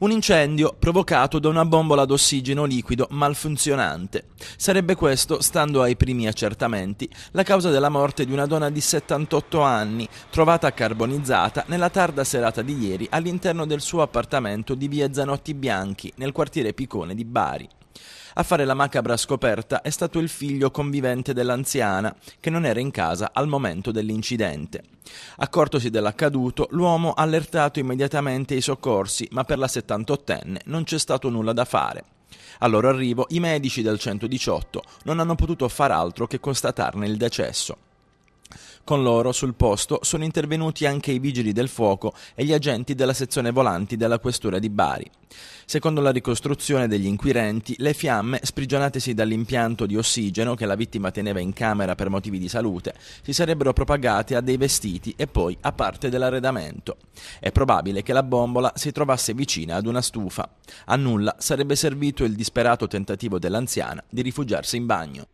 Un incendio provocato da una bombola d'ossigeno liquido malfunzionante. Sarebbe questo, stando ai primi accertamenti, la causa della morte di una donna di 78 anni, trovata carbonizzata nella tarda serata di ieri all'interno del suo appartamento di via Zanotti Bianchi, nel quartiere Picone di Bari. A fare la macabra scoperta è stato il figlio convivente dell'anziana, che non era in casa al momento dell'incidente. Accortosi dell'accaduto, l'uomo ha allertato immediatamente i soccorsi, ma per la 78enne non c'è stato nulla da fare. Al loro arrivo, i medici del 118 non hanno potuto far altro che constatarne il decesso. Con loro, sul posto, sono intervenuti anche i vigili del fuoco e gli agenti della sezione volanti della questura di Bari. Secondo la ricostruzione degli inquirenti, le fiamme, sprigionatesi dall'impianto di ossigeno che la vittima teneva in camera per motivi di salute, si sarebbero propagate a dei vestiti e poi a parte dell'arredamento. È probabile che la bombola si trovasse vicina ad una stufa. A nulla sarebbe servito il disperato tentativo dell'anziana di rifugiarsi in bagno.